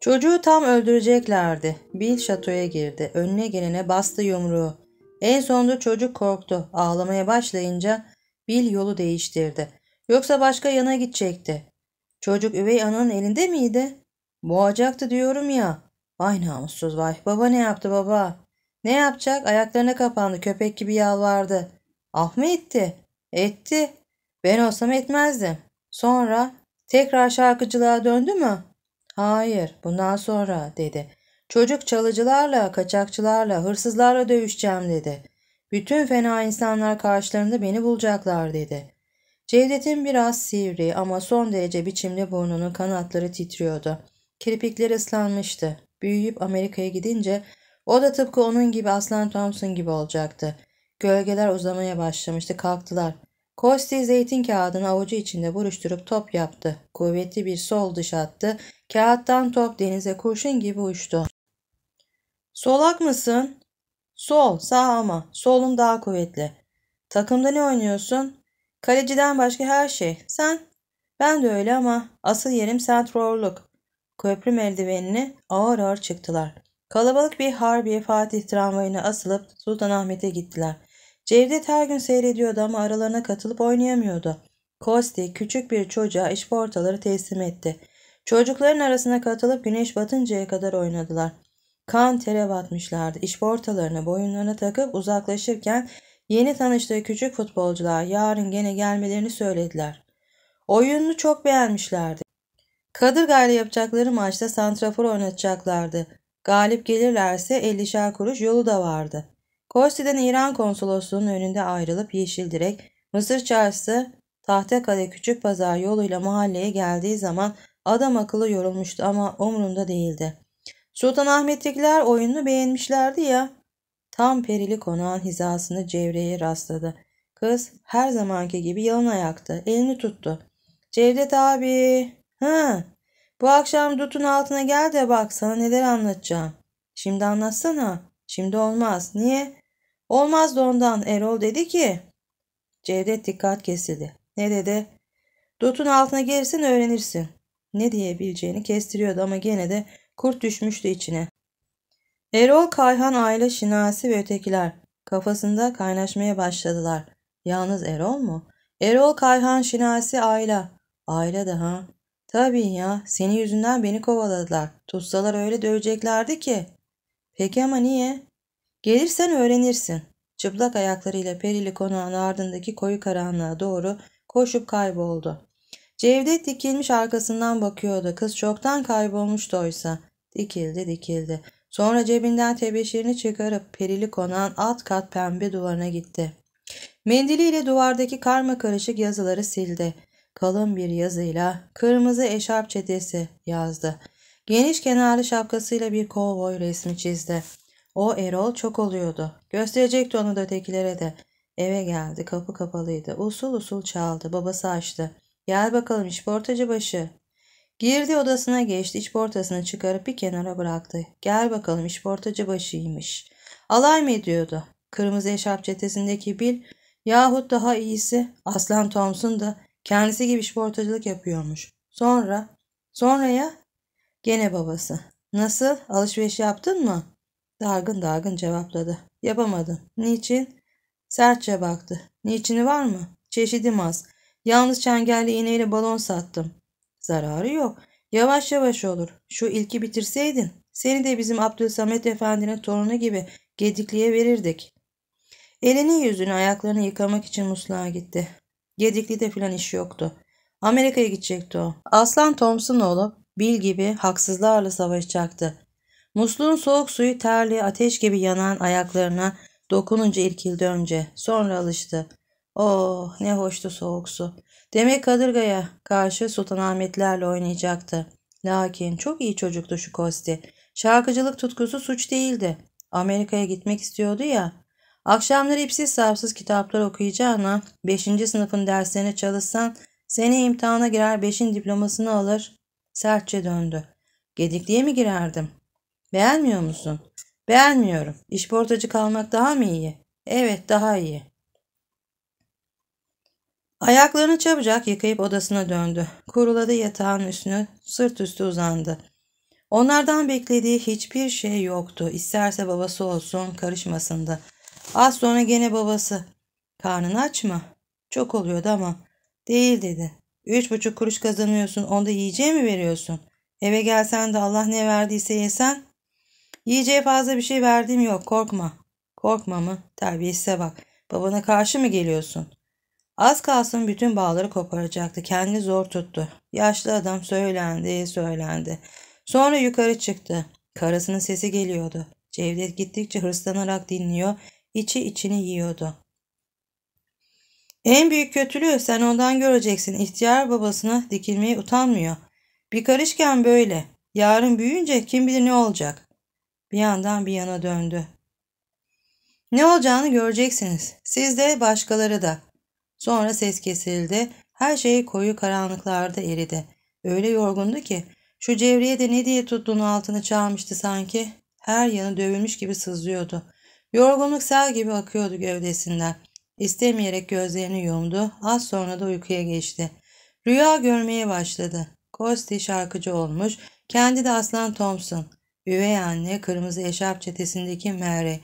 Çocuğu tam öldüreceklerdi. Bill şatoya girdi. Önüne gelene bastı yumruğu. En sonunda çocuk korktu. Ağlamaya başlayınca Bill yolu değiştirdi. Yoksa başka yana gidecekti. Çocuk üvey ananın elinde miydi? Boğacaktı diyorum ya. Vay namussuz vay. Baba ne yaptı baba? Ne yapacak? Ayaklarına kapandı. Köpek gibi yalvardı. Af ah mı etti? Etti. Ben olsam etmezdim. Sonra tekrar şarkıcılığa döndü mü? Hayır, bundan sonra dedi. Çocuk çalıcılarla, kaçakçılarla, hırsızlarla dövüşeceğim dedi. Bütün fena insanlar karşılarında beni bulacaklar dedi. Cevdet'in biraz sivri ama son derece biçimli burnunun kanatları titriyordu. Kirpikleri ıslanmıştı. Büyüyüp Amerika'ya gidince o da tıpkı onun gibi Aslan Thompson gibi olacaktı. Gölgeler uzamaya başlamıştı. Kalktılar. Kosti zeytin kağıdını avucu içinde buruşturup top yaptı. Kuvvetli bir sol dış attı. Kağıttan top denize kurşun gibi uçtu. Solak mısın? Sol, sağ ama. Solum daha kuvvetli. Takımda ne oynuyorsun? Kaleciden başka her şey. Sen? Ben de öyle ama asıl yerim santrorluk. Köprü merdivenini ağır ağır çıktılar. Kalabalık bir Harbiye Fatih tramvayına asılıp Sultanahmet'e gittiler. Cevdet her gün seyrediyordu ama aralarına katılıp oynayamıyordu. Kosti küçük bir çocuğa iş portaları teslim etti. Çocukların arasına katılıp güneş batıncaya kadar oynadılar. Kan tere batmışlardı. portalarını boyunlarına takıp uzaklaşırken yeni tanıştığı küçük futbolcular yarın gene gelmelerini söylediler. Oyununu çok beğenmişlerdi. Kadırga ile yapacakları maçta santrafor oynatacaklardı. Galip gelirlerse 50'şer kuruş yolu da vardı. Kosti'den İran konsolosunun önünde ayrılıp yeşil direk Mısır çarşısı Tahtakale küçük pazar yoluyla mahalleye geldiği zaman adam akıllı yorulmuştu ama umrunda değildi. Sultan Sultanahmet'tekiler oyununu beğenmişlerdi ya. Tam perili konağın hizasını Cevre'ye rastladı. Kız her zamanki gibi yalan ayaktı. Elini tuttu. Cevdet abi. Ha, bu akşam dutun altına gel de bak sana neler anlatacağım. Şimdi anlatsana. Şimdi olmaz. Niye? Olmaz da ondan Erol dedi ki. Cevdet dikkat kesildi. Ne dedi? Dutun altına gelirsin öğrenirsin. Ne diyebileceğini kestiriyordu ama gene de kurt düşmüştü içine. Erol, Kayhan, aile Şinasi ve ötekiler kafasında kaynaşmaya başladılar. Yalnız Erol mu? Erol, Kayhan, Şinasi, Ayla. Ayla da ha? Tabii ya senin yüzünden beni kovaladılar. Tutsalar öyle döveceklerdi ki. Peki ama niye? Gelirsen öğrenirsin. Çıplak ayaklarıyla perili konağın ardındaki koyu karanlığa doğru koşup kayboldu. Cevdet dikilmiş arkasından bakıyordu. Kız çoktan kaybolmuştu oysa. Dikildi dikildi. Sonra cebinden tebeşirini çıkarıp perili konağın alt kat pembe duvarına gitti. Mendiliyle duvardaki karma karışık yazıları sildi. Kalın bir yazıyla kırmızı eşarp çetesi yazdı. Geniş kenarlı şapkasıyla bir kovboy resmi çizdi. O Erol çok oluyordu. Gösterecekti onu da ötekilere de. Eve geldi. Kapı kapalıydı. Usul usul çaldı. Babası açtı. Gel bakalım işportacı başı. Girdi odasına geçti. portasını çıkarıp bir kenara bıraktı. Gel bakalım işportacı başıymış. Alay mı ediyordu? Kırmızı eşarp çetesindeki Bil yahut daha iyisi Aslan Thompson da kendisi gibi işportacılık yapıyormuş. Sonra, sonra ya gene babası. Nasıl alışveriş yaptın mı? Dargın dargın cevapladı. Yapamadım. Niçin? Sertçe baktı. Niçini var mı? Çeşidim az. Yalnız çengelli iğneyle balon sattım. Zararı yok. Yavaş yavaş olur. Şu ilki bitirseydin. Seni de bizim Abdülsamet Efendi'nin torunu gibi gedikliğe verirdik. Elini yüzünü ayaklarını yıkamak için musluğa gitti. Gedikli de filan iş yoktu. Amerika'ya gidecekti o. Aslan Thompsonoğlu Bil gibi haksızlarla savaşacaktı. Musluğun soğuk suyu terli ateş gibi yanan ayaklarına dokununca irkildi önce. Sonra alıştı. Oh ne hoştu soğuk su. Demek Kadırga'ya karşı Sultanahmetlerle oynayacaktı. Lakin çok iyi çocuktu şu Kosti. Şarkıcılık tutkusu suç değildi. Amerika'ya gitmek istiyordu ya. Akşamları ipsiz sapsız kitaplar okuyacağına 5. sınıfın derslerine çalışsan seni imtihana girer 5'in diplomasını alır. Sertçe döndü. Gedikliğe mi girerdim? Beğenmiyor musun? Beğenmiyorum. İşportacı kalmak daha mı iyi? Evet daha iyi. Ayaklarını çabucak yıkayıp odasına döndü. Kuruladı yatağın üstünü, sırt üstü uzandı. Onlardan beklediği hiçbir şey yoktu. İsterse babası olsun karışmasın da. Az sonra gene babası. Karnın aç mı? Çok oluyordu ama. Değil dedi. Üç buçuk kuruş kazanıyorsun onda yiyeceği mi veriyorsun? Eve gelsen de Allah ne verdiyse yesen Yiyeceğe fazla bir şey verdiğim yok korkma. Korkma mı? Terbiyesize bak. Babana karşı mı geliyorsun? Az kalsın bütün bağları koparacaktı. Kendi zor tuttu. Yaşlı adam söylendi, söylendi. Sonra yukarı çıktı. Karısının sesi geliyordu. Cevdet gittikçe hırslanarak dinliyor, içi içini yiyordu. En büyük kötülüğü sen ondan göreceksin. İhtiyar babasına dikilmeye utanmıyor. Bir karışken böyle. Yarın büyüyünce kim bilir ne olacak. Bir yandan bir yana döndü. Ne olacağını göreceksiniz. Siz de başkaları da. Sonra ses kesildi. Her şey koyu karanlıklarda eridi. Öyle yorgundu ki şu cevriye de ne diye tuttuğunu altını çağırmıştı sanki. Her yanı dövülmüş gibi sızlıyordu. Yorgunluk sel gibi akıyordu gövdesinden. İstemeyerek gözlerini yumdu. Az sonra da uykuya geçti. Rüya görmeye başladı. Kosti şarkıcı olmuş. Kendi de Aslan Thompson. Üvey anne kırmızı eşarp çetesindeki Mary.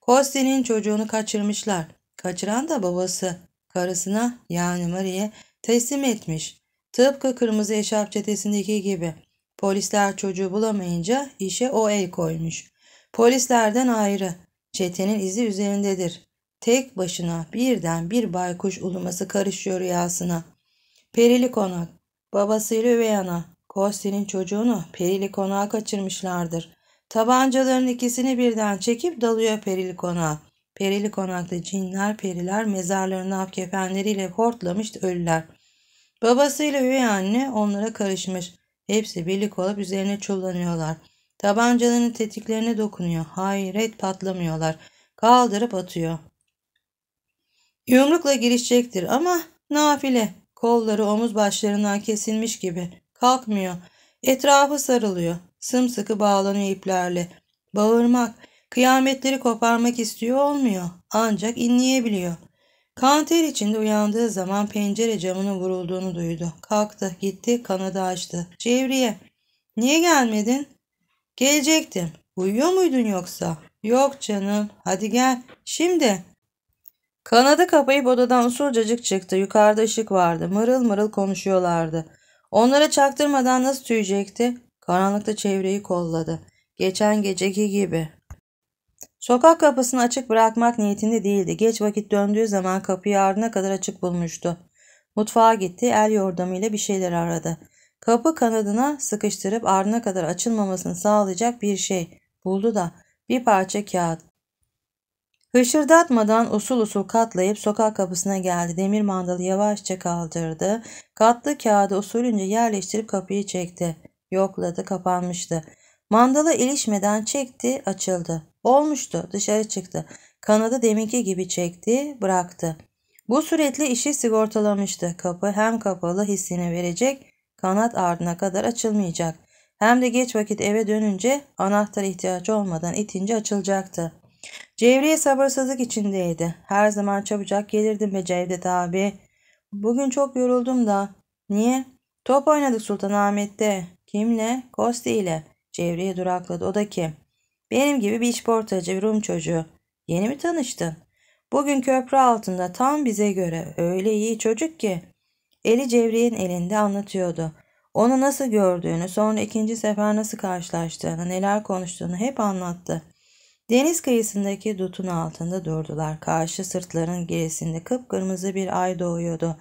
Kosti'nin çocuğunu kaçırmışlar. Kaçıran da babası. Karısına yani Mary'e teslim etmiş. Tıpkı kırmızı eşarp çetesindeki gibi. Polisler çocuğu bulamayınca işe o el koymuş. Polislerden ayrı. Çetenin izi üzerindedir. Tek başına birden bir baykuş uluması karışıyor rüyasına. Perili konak. Babasıyla üvey ana. Kosti'nin çocuğunu perili konağa kaçırmışlardır. Tabancaların ikisini birden çekip dalıyor perili konağa. Perili konakta cinler periler mezarlarını af kefenleriyle hortlamış ölüler. Babasıyla üvey anne onlara karışmış. Hepsi birlik olup üzerine çullanıyorlar. Tabancaların tetiklerine dokunuyor. Hayret patlamıyorlar. Kaldırıp atıyor. Yumrukla girişecektir ama nafile. Kolları omuz başlarından kesilmiş gibi. Kalkmıyor. Etrafı sarılıyor. Sımsıkı bağlanıyor iplerle. Bağırmak, kıyametleri koparmak istiyor olmuyor. Ancak inleyebiliyor. Kanter içinde uyandığı zaman pencere camının vurulduğunu duydu. Kalktı, gitti, kanadı açtı. Cevriye, niye gelmedin? Gelecektim. Uyuyor muydun yoksa? Yok canım. Hadi gel. Şimdi. Kanadı kapayıp odadan usulcacık çıktı. Yukarıda ışık vardı. Mırıl mırıl konuşuyorlardı. Onlara çaktırmadan nasıl tüyecekti? Karanlıkta çevreyi kolladı. Geçen geceki gibi. Sokak kapısını açık bırakmak niyetinde değildi. Geç vakit döndüğü zaman kapıyı ardına kadar açık bulmuştu. Mutfağa gitti, el yordamıyla bir şeyler aradı. Kapı kanadına sıkıştırıp ardına kadar açılmamasını sağlayacak bir şey buldu da bir parça kağıt. Hışırdatmadan usul usul katlayıp sokak kapısına geldi. Demir mandalı yavaşça kaldırdı. Katlı kağıdı usulünce yerleştirip kapıyı çekti. Yokladı, kapanmıştı. Mandala ilişmeden çekti, açıldı. Olmuştu, dışarı çıktı. Kanadı deminki gibi çekti, bıraktı. Bu suretle işi sigortalamıştı. Kapı hem kapalı hissini verecek, kanat ardına kadar açılmayacak. Hem de geç vakit eve dönünce anahtar ihtiyacı olmadan itince açılacaktı. Cevriye sabırsızlık içindeydi. Her zaman çabucak gelirdim be Cevdet abi. Bugün çok yoruldum da. Niye? Top oynadık Sultanahmet'te. Kimle? Kosti ile. Cevriye durakladı. O da kim? Benim gibi bir işportacı bir Rum çocuğu. Yeni mi tanıştın? Bugün köprü altında tam bize göre öyle iyi çocuk ki. Eli Cevriye'nin elinde anlatıyordu. Onu nasıl gördüğünü, sonra ikinci sefer nasıl karşılaştığını, neler konuştuğunu hep anlattı. Deniz kıyısındaki dutun altında durdular. Karşı sırtların gerisinde kıpkırmızı bir ay doğuyordu.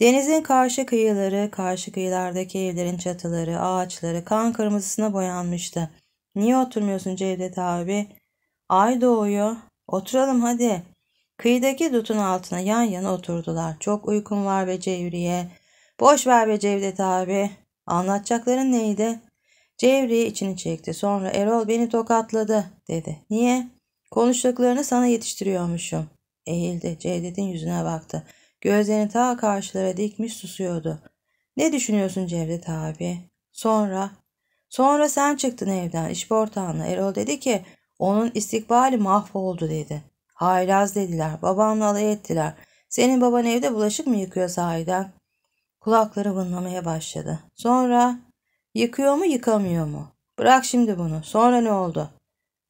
Denizin karşı kıyıları, karşı kıyılardaki evlerin çatıları, ağaçları kan kırmızısına boyanmıştı. Niye oturmuyorsun Cevdet abi? Ay doğuyor. Oturalım hadi. Kıyıdaki dutun altına yan yana oturdular. Çok uykum var be Cevriye. Boş ver be Cevdet abi. Anlatacakların neydi? Cevriye içini çekti. Sonra Erol beni tokatladı dedi. Niye? Konuştuklarını sana yetiştiriyormuşum. Eğildi. Cevdet'in yüzüne baktı. Gözlerini ta karşılara dikmiş susuyordu. Ne düşünüyorsun Cevdet abi? Sonra? Sonra sen çıktın evden işportanla. Erol dedi ki onun istikbali mahvoldu dedi. Haylaz dediler. Babanla alay ettiler. Senin baban evde bulaşık mı yıkıyor sahiden? Kulakları vınlamaya başladı. Sonra Yıkıyor mu yıkamıyor mu? Bırak şimdi bunu. Sonra ne oldu?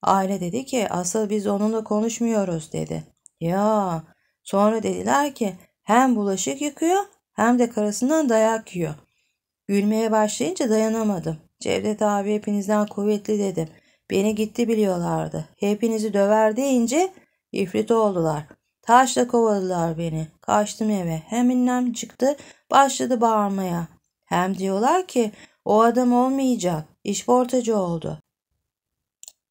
Aile dedi ki asıl biz onunla konuşmuyoruz dedi. Ya sonra dediler ki hem bulaşık yıkıyor hem de karısından dayak yiyor. Gülmeye başlayınca dayanamadım. Cevdet abi hepinizden kuvvetli dedim. Beni gitti biliyorlardı. Hepinizi döver deyince ifrit oldular. Taşla kovaladılar beni. Kaçtım eve. Hem innem çıktı başladı bağırmaya. Hem diyorlar ki o adam olmayacak. İşportacı oldu.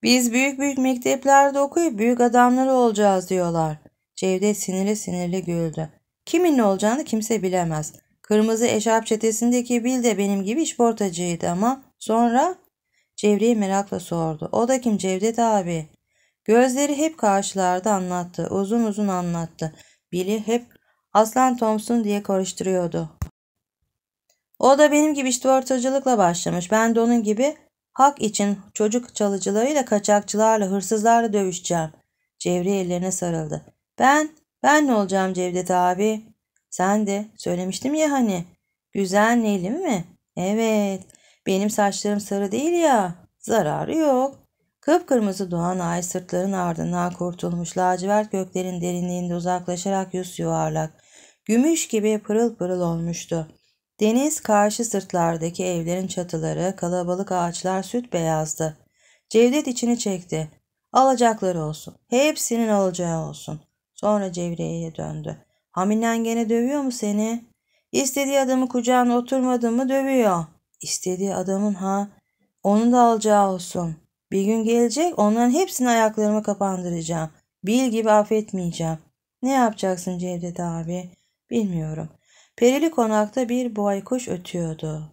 Biz büyük büyük mekteplerde okuyup büyük adamlar olacağız diyorlar. Cevdet sinirli sinirli güldü. Kimin ne olacağını kimse bilemez. Kırmızı eşarp çetesindeki Bil de benim gibi işportacıydı ama sonra Cevriye merakla sordu. O da kim Cevdet abi? Gözleri hep karşılarda anlattı. Uzun uzun anlattı. Bil'i hep Aslan Thompson diye karıştırıyordu. O da benim gibi işte başlamış. Ben de onun gibi hak için çocuk çalıcılarıyla, kaçakçılarla, hırsızlarla dövüşeceğim. Cevri ellerine sarıldı. Ben, ben ne olacağım Cevdet abi? Sen de söylemiştim ya hani. Güzel Nelim mi? Evet. Benim saçlarım sarı değil ya. Zararı yok. Kıpkırmızı doğan ay sırtların ardından kurtulmuş lacivert göklerin derinliğinde uzaklaşarak yüz yuvarlak. Gümüş gibi pırıl pırıl olmuştu. Deniz karşı sırtlardaki evlerin çatıları, kalabalık ağaçlar süt beyazdı. Cevdet içini çekti. Alacakları olsun. Hepsinin alacağı olsun. Sonra Cevriye'ye döndü. Haminen gene dövüyor mu seni? İstediği adamı kucağına oturmadı mı dövüyor. İstediği adamın ha. Onu da alacağı olsun. Bir gün gelecek onların hepsini ayaklarıma kapandıracağım. Bil gibi affetmeyeceğim. Ne yapacaksın Cevdet abi? Bilmiyorum. Perili konakta bir boykuş ötüyordu.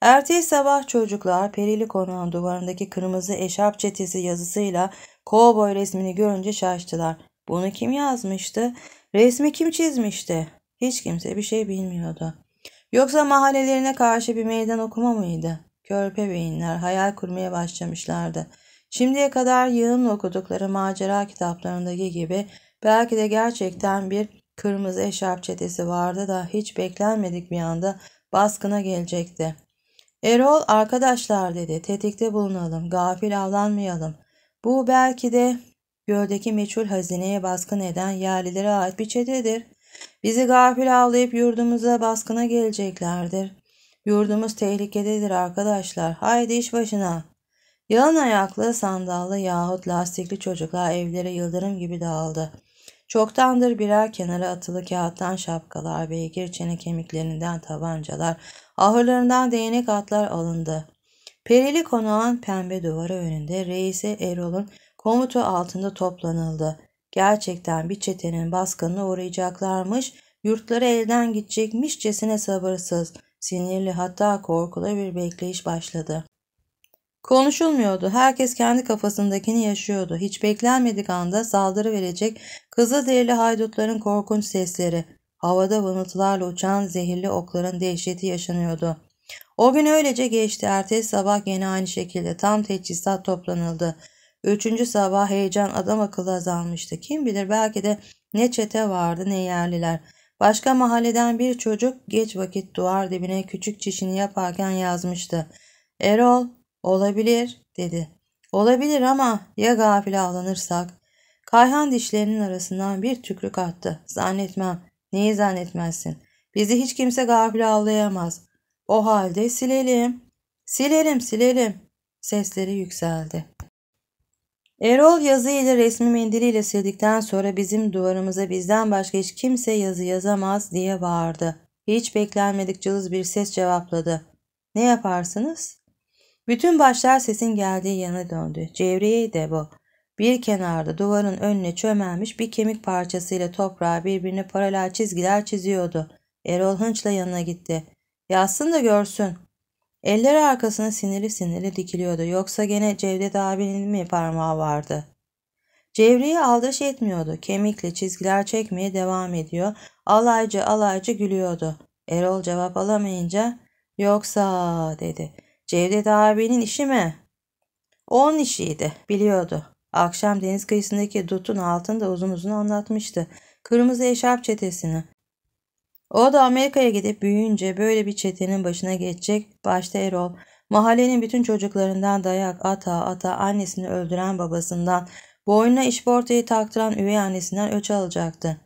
Ertesi sabah çocuklar perili konağın duvarındaki kırmızı eşarp çetesi yazısıyla kovboy resmini görünce şaştılar. Bunu kim yazmıştı? Resmi kim çizmişti? Hiç kimse bir şey bilmiyordu. Yoksa mahallelerine karşı bir meydan okuma mıydı? Körpe beyinler hayal kurmaya başlamışlardı. Şimdiye kadar yığın okudukları macera kitaplarındaki gibi belki de gerçekten bir Kırmızı eşarp çetesi vardı da hiç beklenmedik bir anda baskına gelecekti. Erol arkadaşlar dedi tetikte bulunalım gafil avlanmayalım. Bu belki de göldeki meçhul hazineye baskın eden yerlilere ait bir çetedir. Bizi gafil avlayıp yurdumuza baskına geleceklerdir. Yurdumuz tehlikededir arkadaşlar haydi iş başına. Yalan ayaklı sandallı yahut lastikli çocuklar evlere yıldırım gibi dağıldı.'' Çoktandır birer kenara atılı kağıttan şapkalar, beygir çene kemiklerinden tabancalar, ahırlarından değnek atlar alındı. Perili konağın pembe duvarı önünde reisi Erol'un komutu altında toplanıldı. Gerçekten bir çetenin baskınına uğrayacaklarmış, yurtları elden gidecekmişçesine sabırsız, sinirli hatta korkulu bir bekleyiş başladı. Konuşulmuyordu. Herkes kendi kafasındakini yaşıyordu. Hiç beklenmedik anda saldırı verecek Kızılderili haydutların korkunç sesleri, havada vınıltılarla uçan zehirli okların dehşeti yaşanıyordu. O gün öylece geçti. Ertesi sabah yine aynı şekilde tam teçhizat toplanıldı. Üçüncü sabah heyecan adam akıllı azalmıştı. Kim bilir belki de ne çete vardı ne yerliler. Başka mahalleden bir çocuk geç vakit duvar dibine küçük çişini yaparken yazmıştı. Erol Olabilir dedi. Olabilir ama ya gafil avlanırsak? Kayhan dişlerinin arasından bir tükrük attı. Zannetmem. Neyi zannetmezsin? Bizi hiç kimse gafil avlayamaz. O halde silelim. Silelim silelim. Sesleri yükseldi. Erol yazı ile resmi mendiliyle sildikten sonra bizim duvarımıza bizden başka hiç kimse yazı yazamaz diye bağırdı. Hiç beklenmedik cılız bir ses cevapladı. Ne yaparsınız? Bütün başlar sesin geldiği yana döndü. Cevriye de bu. Bir kenarda duvarın önüne çömelmiş bir kemik parçasıyla toprağa birbirine paralel çizgiler çiziyordu. Erol hınçla yanına gitti. Yatsın da görsün. Elleri arkasına sinirli sinirli dikiliyordu. Yoksa gene Cevdet abinin mi parmağı vardı? Cevriye aldırış etmiyordu. Kemikle çizgiler çekmeye devam ediyor. Alaycı alaycı gülüyordu. Erol cevap alamayınca yoksa dedi. Cevdet abinin işi mi? Onun işiydi. Biliyordu. Akşam deniz kıyısındaki dutun altında uzun uzun anlatmıştı. Kırmızı eşarp çetesini. O da Amerika'ya gidip büyüyünce böyle bir çetenin başına geçecek. Başta Erol. Mahallenin bütün çocuklarından dayak ata ata annesini öldüren babasından, boynuna işportayı taktıran üvey annesinden öç alacaktı.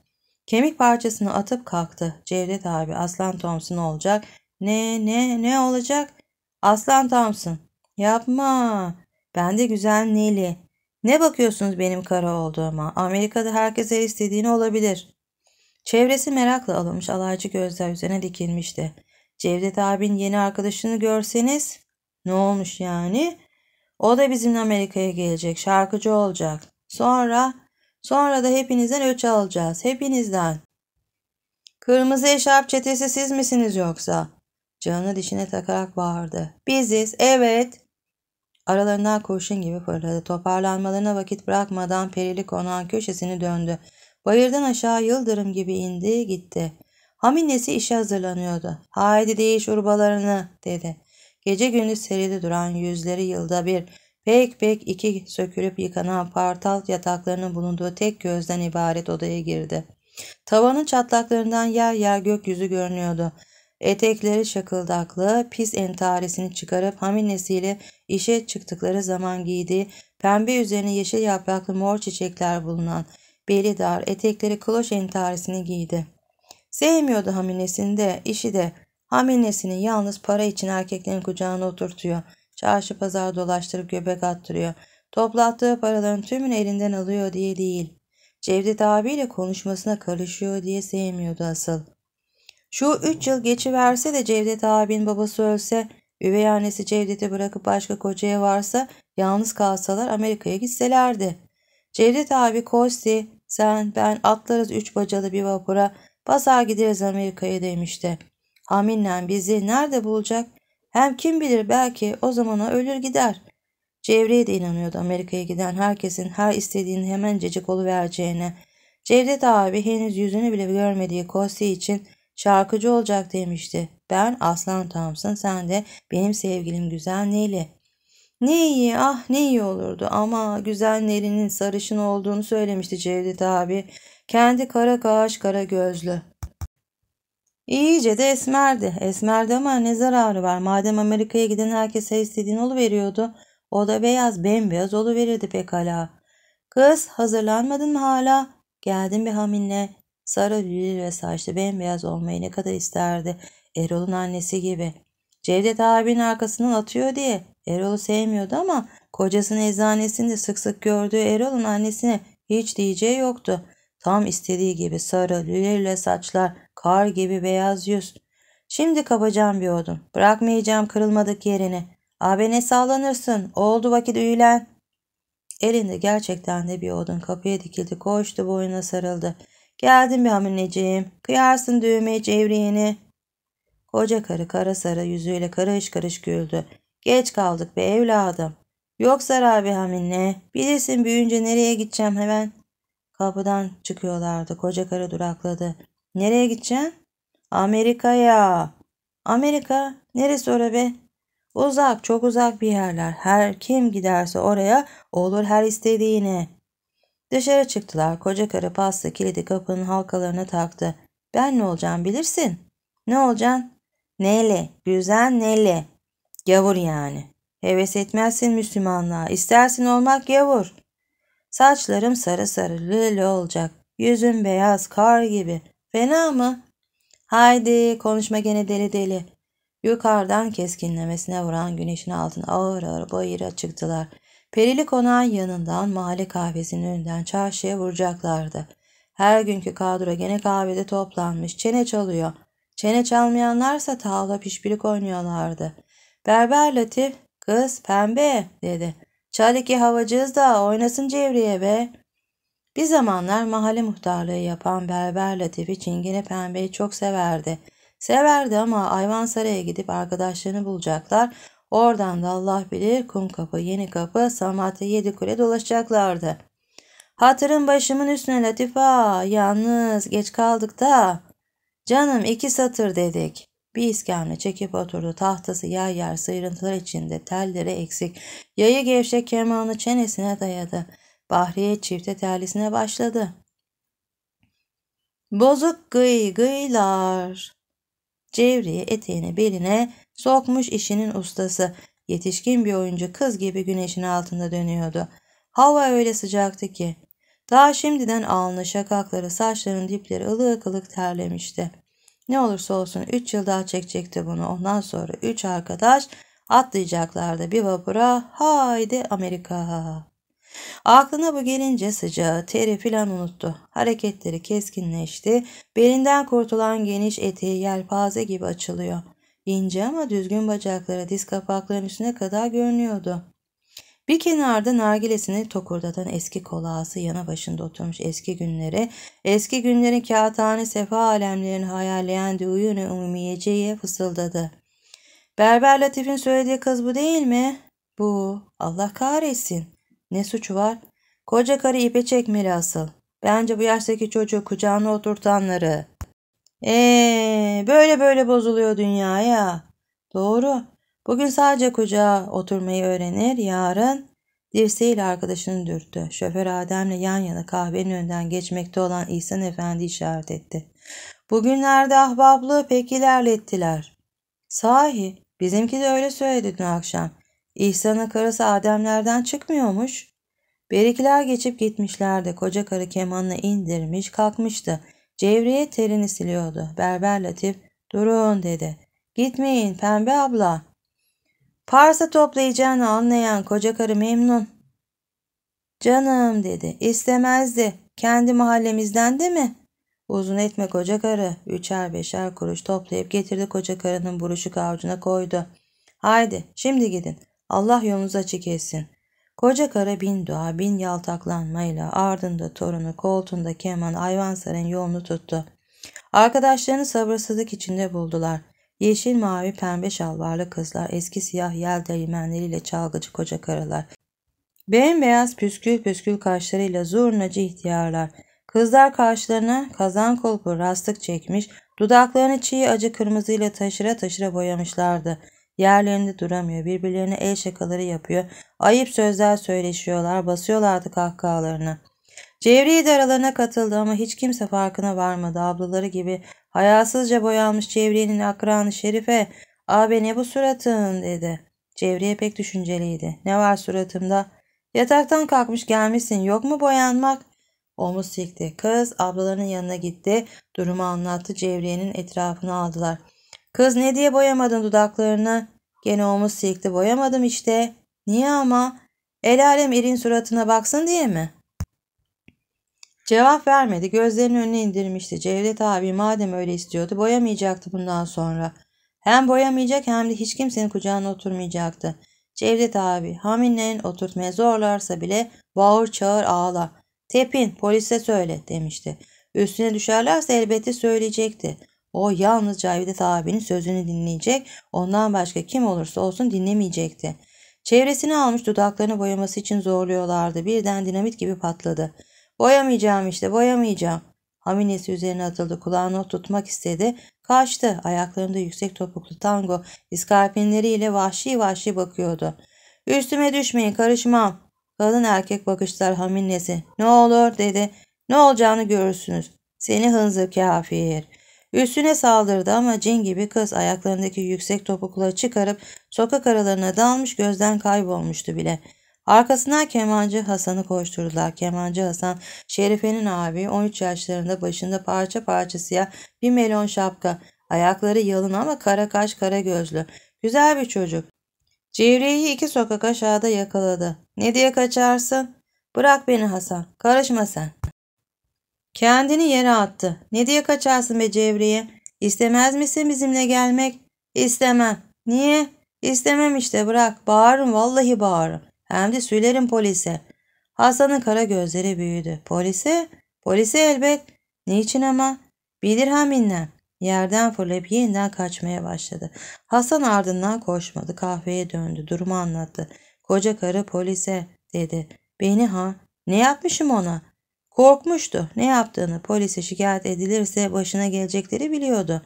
Kemik parçasını atıp kalktı. Cevdet abi Aslan Thompson olacak. Ne ne ne olacak? Aslan Thompson. Yapma. Ben de güzel Nelly. Ne bakıyorsunuz benim kara olduğuma? Amerika'da herkes her istediğini olabilir. Çevresi merakla alınmış alaycı gözler üzerine dikilmişti. Cevdet abin yeni arkadaşını görseniz ne olmuş yani? O da bizimle Amerika'ya gelecek. Şarkıcı olacak. Sonra sonra da hepinizden öç alacağız. Hepinizden. Kırmızı eşarp çetesi siz misiniz yoksa? Canını dişine takarak bağırdı. Biziz, evet. Aralarından kurşun gibi fırladı. Toparlanmalarına vakit bırakmadan perili konağın köşesini döndü. Bayırdan aşağı yıldırım gibi indi gitti. Haminnesi işe hazırlanıyordu. Haydi değiş urbalarını dedi. Gece gündüz serili duran yüzleri yılda bir pek pek iki sökülüp yıkanan partal yataklarının bulunduğu tek gözden ibaret odaya girdi. Tavanın çatlaklarından yer yer gökyüzü görünüyordu. Etekleri şakıldaklı, pis entaresini çıkarıp haminesiyle işe çıktıkları zaman giydiği, pembe üzerine yeşil yapraklı mor çiçekler bulunan, beli dar, etekleri kloş entaresini giydi. Sevmiyordu haminesini de, işi de. Haminesini yalnız para için erkeklerin kucağına oturtuyor. Çarşı pazar dolaştırıp göbek attırıyor. Toplattığı paraların tümünü elinden alıyor diye değil. Cevdet abiyle konuşmasına karışıyor diye sevmiyordu asıl. Şu üç yıl geçiverse de Cevdet abin babası ölse, üvey annesi Cevdet'i bırakıp başka kocaya varsa yalnız kalsalar Amerika'ya gitselerdi. Cevdet abi Kosti, sen ben atlarız üç bacalı bir vapura, pazar gideriz Amerika'ya demişti. Haminle bizi nerede bulacak? Hem kim bilir belki o zamana ölür gider. Cevriye de inanıyordu Amerika'ya giden herkesin her istediğini hemencecik vereceğine. Cevdet abi henüz yüzünü bile görmediği Kosti için Şarkıcı olacak demişti. Ben Aslan Thompson sen de benim sevgilim güzel Neli. Ne iyi ah ne iyi olurdu ama güzel Neli'nin sarışın olduğunu söylemişti Cevdet abi. Kendi kara kaş kara gözlü. İyice de esmerdi. Esmerdi ama ne zararı var. Madem Amerika'ya giden herkese istediğini veriyordu. O da beyaz bembeyaz verirdi pekala. Kız hazırlanmadın mı hala? Geldim bir haminle. Sarı lülü ve saçlı bembeyaz olmayı ne kadar isterdi. Erol'un annesi gibi. Cevdet abinin arkasından atıyor diye Erol'u sevmiyordu ama kocasının eczanesinde sık sık gördüğü Erol'un annesine hiç diyeceği yoktu. Tam istediği gibi sarı, ve saçlar, kar gibi beyaz yüz. Şimdi kapacağım bir odun. Bırakmayacağım kırılmadık yerini. Abi ne sağlanırsın? Oldu vakit üyülen. Elinde gerçekten de bir odun kapıya dikildi. Koştu boyuna sarıldı. Geldim bir hamileciğim. Kıyarsın düğmeye cevriyeni. Koca karı kara sarı yüzüyle karış karış güldü. Geç kaldık be evladım. Yok zarar be haminle. Bilirsin büyüyünce nereye gideceğim hemen. Kapıdan çıkıyorlardı. Koca karı durakladı. Nereye gideceksin? Amerika'ya. Amerika? Neresi ora be? Uzak çok uzak bir yerler. Her kim giderse oraya olur her istediğini. Dışarı çıktılar. Koca karı pasta kilidi kapının halkalarına taktı. Ben ne olacağım bilirsin. Ne olacaksın? Neyle? Güzel neyle? Gavur yani. Heves etmezsin Müslümanlığa. İstersin olmak gavur. Saçlarım sarı sarı lüle olacak. Yüzüm beyaz kar gibi. Fena mı? Haydi konuşma gene deli deli. Yukarıdan keskinlemesine vuran güneşin altına ağır ağır bayıra çıktılar. Perili konağın yanından mahalle kahvesinin önünden çarşıya vuracaklardı. Her günkü kadro gene kahvede toplanmış. Çene çalıyor. Çene çalmayanlarsa tavla pişpirik oynuyorlardı. Berber Latif, kız pembe dedi. Çal iki havacız da oynasın cevriye be. Bir zamanlar mahalle muhtarlığı yapan Berber Latif'i Çingene Pembe'yi çok severdi. Severdi ama Ayvansaray'a gidip arkadaşlarını bulacaklar, Oradan da Allah bilir kum kapı, yeni kapı, Samat'ı yedi kule dolaşacaklardı. Hatırın başımın üstüne Latifa, yalnız geç kaldık da. Canım iki satır dedik. Bir iskemle çekip oturdu. Tahtası yer yer sıyrıntılar içinde. Telleri eksik. Yayı gevşek kemanı çenesine dayadı. Bahriye çifte terlisine başladı. Bozuk gıy gıylar. Cevriye eteğini beline Sokmuş işinin ustası. Yetişkin bir oyuncu kız gibi güneşin altında dönüyordu. Hava öyle sıcaktı ki. Daha şimdiden alnı, şakakları, saçlarının dipleri ılık ılık terlemişti. Ne olursa olsun 3 yıl daha çekecekti bunu. Ondan sonra 3 arkadaş atlayacaklardı bir vapura. Haydi Amerika. Aklına bu gelince sıcağı, teri filan unuttu. Hareketleri keskinleşti. Belinden kurtulan geniş eteği yelpaze gibi açılıyor. İnce ama düzgün bacakları diz kapaklarının üstüne kadar görünüyordu. Bir kenarda nargilesini tokurdatan eski kolağısı yana başında oturmuş eski günleri, eski günlerin kağıthane sefa alemlerini hayalleyen düğünü umumiyeceye fısıldadı. Berber Latif'in söylediği kız bu değil mi? Bu. Allah kahretsin. Ne suçu var? Koca karı ipe çekmeli asıl. Bence bu yaştaki çocuğu kucağına oturtanları. Eee böyle böyle bozuluyor dünyaya. Doğru. Bugün sadece kucağa oturmayı öğrenir. Yarın dirseğiyle arkadaşını dürttü. Şoför Adem'le yan yana kahvenin önden geçmekte olan İhsan Efendi işaret etti. Bugünlerde ahbaplığı pek ilerlettiler. Sahi bizimki de öyle söyledi dün akşam. İhsan'ın karısı Ademlerden çıkmıyormuş. Berikler geçip gitmişlerdi. Koca karı kemanını indirmiş kalkmıştı. Cevriye terini siliyordu. Berber Latif durun dedi. Gitmeyin pembe abla. Parsa toplayacağını anlayan koca karı memnun. Canım dedi. İstemezdi. Kendi mahallemizden de mi? Uzun etme koca karı. Üçer beşer kuruş toplayıp getirdi koca karının buruşuk avcuna koydu. Haydi şimdi gidin. Allah yolunuzu açık etsin. Koca kara bin dua bin yaltaklanmayla ardında torunu koltuğunda keman Ayvansar'ın yolunu tuttu. Arkadaşlarını sabırsızlık içinde buldular. Yeşil mavi pembe şalvarlı kızlar, eski siyah yel değmenleriyle çalgıcı koca karalar. Bembeyaz püskül püskül kaşlarıyla zurnacı ihtiyarlar. Kızlar karşılarına kazan kulpu rastık çekmiş, dudaklarını çiğ acı kırmızıyla taşıra taşıra boyamışlardı. Yerlerinde duramıyor. Birbirlerine el şakaları yapıyor. Ayıp sözler söyleşiyorlar. Basıyorlardı kahkahalarını. Cevriye de aralarına katıldı ama hiç kimse farkına varmadı. Ablaları gibi hayasızca boyanmış Cevriye'nin akranı Şerife ''Abi ne bu suratın?'' dedi. Cevriye pek düşünceliydi. ''Ne var suratımda?'' ''Yataktan kalkmış gelmişsin. Yok mu boyanmak?'' Omuz silkti. Kız ablalarının yanına gitti. Durumu anlattı. Cevriye'nin etrafını aldılar. Kız ne diye boyamadın dudaklarını? Gene omuz silkti boyamadım işte. Niye ama? El alem erin suratına baksın diye mi? Cevap vermedi. Gözlerini önüne indirmişti. Cevdet abi madem öyle istiyordu boyamayacaktı bundan sonra. Hem boyamayacak hem de hiç kimsenin kucağına oturmayacaktı. Cevdet abi haminlerin oturtmaya zorlarsa bile bağır çağır ağla. Tepin polise söyle demişti. Üstüne düşerlerse elbette söyleyecekti. O yalnız Cavidet abinin sözünü dinleyecek, ondan başka kim olursa olsun dinlemeyecekti. Çevresini almış dudaklarını boyaması için zorluyorlardı. Birden dinamit gibi patladı. Boyamayacağım işte boyamayacağım. Haminesi üzerine atıldı. Kulağını tutmak istedi. Kaçtı. Ayaklarında yüksek topuklu tango iskarpinleriyle vahşi vahşi bakıyordu. Üstüme düşmeyin karışmam. Kadın erkek bakışlar haminesi. Ne olur dedi. Ne olacağını görürsünüz. Seni hınzı kafir. Üstüne saldırdı ama cin gibi kız ayaklarındaki yüksek topukları çıkarıp sokak aralarına dalmış gözden kaybolmuştu bile. Arkasına kemancı Hasan'ı koşturdular. Kemancı Hasan, Şerife'nin abi 13 yaşlarında başında parça parça siyah bir melon şapka. Ayakları yalın ama kara kaş kara gözlü. Güzel bir çocuk. Cevreyi iki sokak aşağıda yakaladı. Ne diye kaçarsın? Bırak beni Hasan. Karışma sen. Kendini yere attı. Ne diye kaçarsın be Cevriye? İstemez misin bizimle gelmek? İstemem. Niye? İstemem işte bırak. Bağırırım vallahi bağırırım. Hem de söylerim polise. Hasan'ın kara gözleri büyüdü. Polise? Polise elbet. Niçin ama? haminden. Yerden fırlayıp yeniden kaçmaya başladı. Hasan ardından koşmadı. Kahveye döndü. Durumu anlattı. Koca karı polise dedi. Beni ha? Ne yapmışım ona? Korkmuştu. Ne yaptığını polise şikayet edilirse başına gelecekleri biliyordu.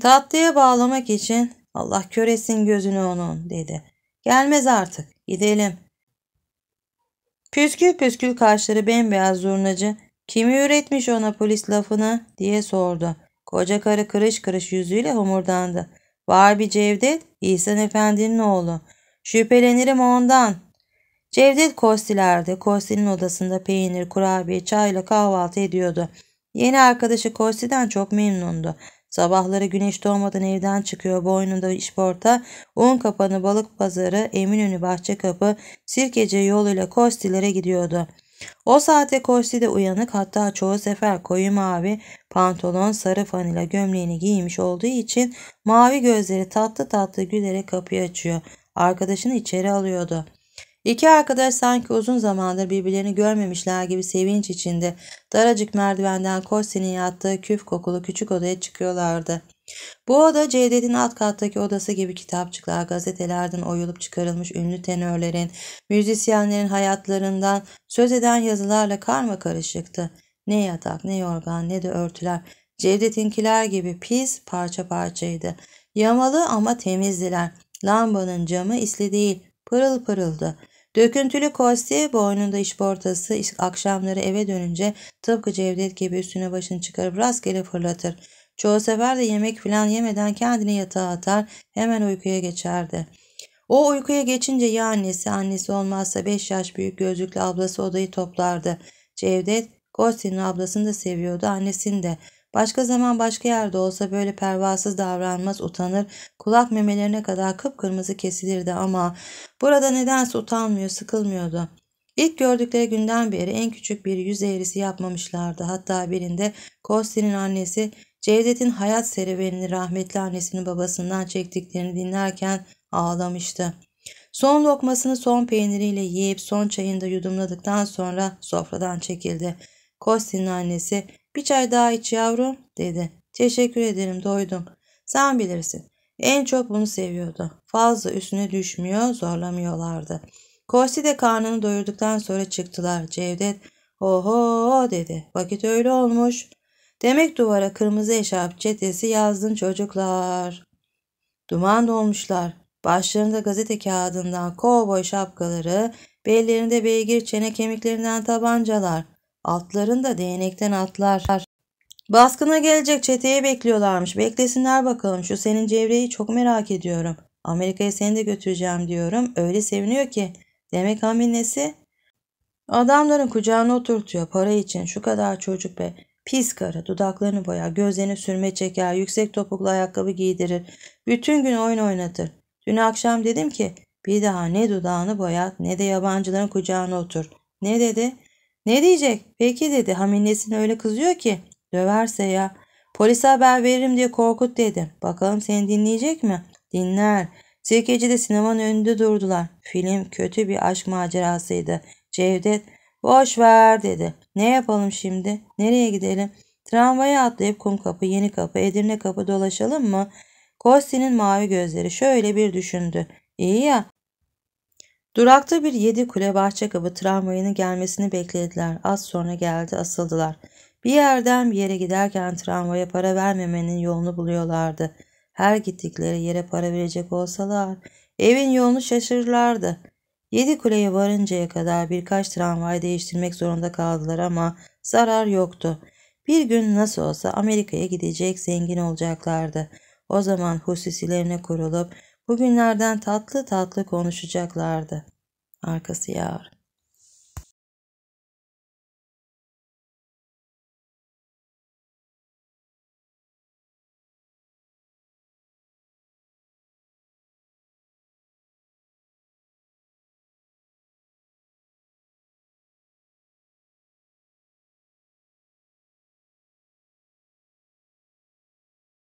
Tatlıya bağlamak için Allah köresin gözünü onun dedi. Gelmez artık gidelim. Püskül püskül kaşları bembeyaz zurnacı kimi üretmiş ona polis lafını diye sordu. Koca karı kırış kırış yüzüyle homurdandı. Var bir Cevdet İhsan Efendi'nin oğlu. Şüphelenirim ondan Cevdet Kostiler'de Kosti'nin odasında peynir, kurabiye, çayla kahvaltı ediyordu. Yeni arkadaşı Kosti'den çok memnundu. Sabahları güneş doğmadan evden çıkıyor. Boynunda işporta, un kapanı balık pazarı, Eminönü bahçe kapı, sirkece yoluyla Kostilere gidiyordu. O saate Kosti de uyanık hatta çoğu sefer koyu mavi pantolon sarı fanila gömleğini giymiş olduğu için mavi gözleri tatlı tatlı gülerek kapıyı açıyor. Arkadaşını içeri alıyordu. İki arkadaş sanki uzun zamandır birbirlerini görmemişler gibi sevinç içinde daracık merdivenden Kossi'nin yattığı küf kokulu küçük odaya çıkıyorlardı. Bu oda Cevdet'in alt kattaki odası gibi kitapçıklar, gazetelerden oyulup çıkarılmış ünlü tenörlerin, müzisyenlerin hayatlarından söz eden yazılarla karma karışıktı. Ne yatak, ne yorgan, ne de örtüler Cevdet'inkiler gibi pis parça parçaydı. Yamalı ama temizdiler. Lambanın camı isli değil. Pırıl pırıldı. Döküntülü kosti boynunda işportası akşamları eve dönünce tıpkı Cevdet gibi üstüne başını çıkarıp rastgele fırlatır. Çoğu sefer de yemek filan yemeden kendini yatağa atar hemen uykuya geçerdi. O uykuya geçince ya annesi annesi olmazsa 5 yaş büyük gözlüklü ablası odayı toplardı. Cevdet Kosti'nin ablasını da seviyordu annesini de. Başka zaman başka yerde olsa böyle pervasız davranmaz, utanır, kulak memelerine kadar kıpkırmızı kesilirdi ama burada nedense utanmıyor, sıkılmıyordu. İlk gördükleri günden beri en küçük bir yüz eğrisi yapmamışlardı. Hatta birinde Kosti'nin annesi Cevdet'in hayat serüvenini rahmetli annesinin babasından çektiklerini dinlerken ağlamıştı. Son lokmasını son peyniriyle yiyip son çayını da yudumladıktan sonra sofradan çekildi. Kosti'nin annesi bir çay daha iç yavrum dedi. Teşekkür ederim doydum. Sen bilirsin. En çok bunu seviyordu. Fazla üstüne düşmüyor zorlamıyorlardı. Korsi de karnını doyurduktan sonra çıktılar. Cevdet oho dedi. Vakit öyle olmuş. Demek duvara kırmızı eşarp çetesi yazdın çocuklar. Duman dolmuşlar. Başlarında gazete kağıdından kovboy şapkaları, bellerinde beygir çene kemiklerinden tabancalar. Altlarında değnekten atlar. Baskına gelecek çeteye bekliyorlarmış. Beklesinler bakalım. Şu senin çevreyi çok merak ediyorum. Amerika'ya seni de götüreceğim diyorum. Öyle seviniyor ki. Demek haminesi adamların kucağına oturtuyor para için. Şu kadar çocuk be. Pis karı dudaklarını boyar, gözlerini sürme çeker, yüksek topuklu ayakkabı giydirir. Bütün gün oyun oynatır. Dün akşam dedim ki bir daha ne dudağını boyat ne de yabancıların kucağına otur. Ne dedi? Ne diyecek? Peki dedi. Haminesine öyle kızıyor ki. Döverse ya. Polise haber veririm diye korkut dedi. Bakalım seni dinleyecek mi? Dinler. Sirkeci'de sinemanın önünde durdular. Film kötü bir aşk macerasıydı. Cevdet boş ver dedi. Ne yapalım şimdi? Nereye gidelim? Tramvaya atlayıp kum kapı, yeni kapı, Edirne kapı dolaşalım mı? Kosti'nin mavi gözleri şöyle bir düşündü. İyi ya Durakta bir yedi kule bahçe kapı tramvayının gelmesini beklediler. Az sonra geldi asıldılar. Bir yerden bir yere giderken tramvaya para vermemenin yolunu buluyorlardı. Her gittikleri yere para verecek olsalar evin yolunu şaşırırlardı. Yedi kuleye varıncaya kadar birkaç tramvay değiştirmek zorunda kaldılar ama zarar yoktu. Bir gün nasıl olsa Amerika'ya gidecek zengin olacaklardı. O zaman hususilerine kurulup Bugünlerden tatlı tatlı konuşacaklardı. Arkası yağar.